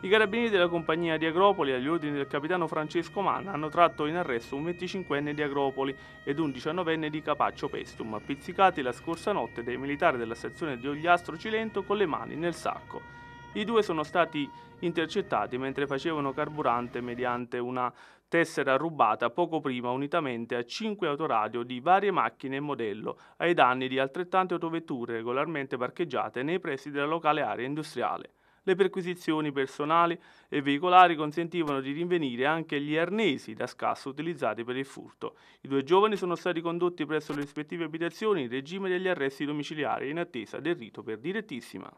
I carabinieri della compagnia di Agropoli, agli ordini del capitano Francesco Manna, hanno tratto in arresto un 25enne di Agropoli ed un 19enne di Capaccio Pestum, appizzicati la scorsa notte dai militari della stazione di Ogliastro Cilento con le mani nel sacco. I due sono stati intercettati mentre facevano carburante mediante una tessera rubata poco prima unitamente a 5 autoradio di varie macchine e modello, ai danni di altrettante autovetture regolarmente parcheggiate nei pressi della locale area industriale le perquisizioni personali e veicolari consentivano di rinvenire anche gli arnesi da scasso utilizzati per il furto. I due giovani sono stati condotti presso le rispettive abitazioni in regime degli arresti domiciliari in attesa del rito per direttissima.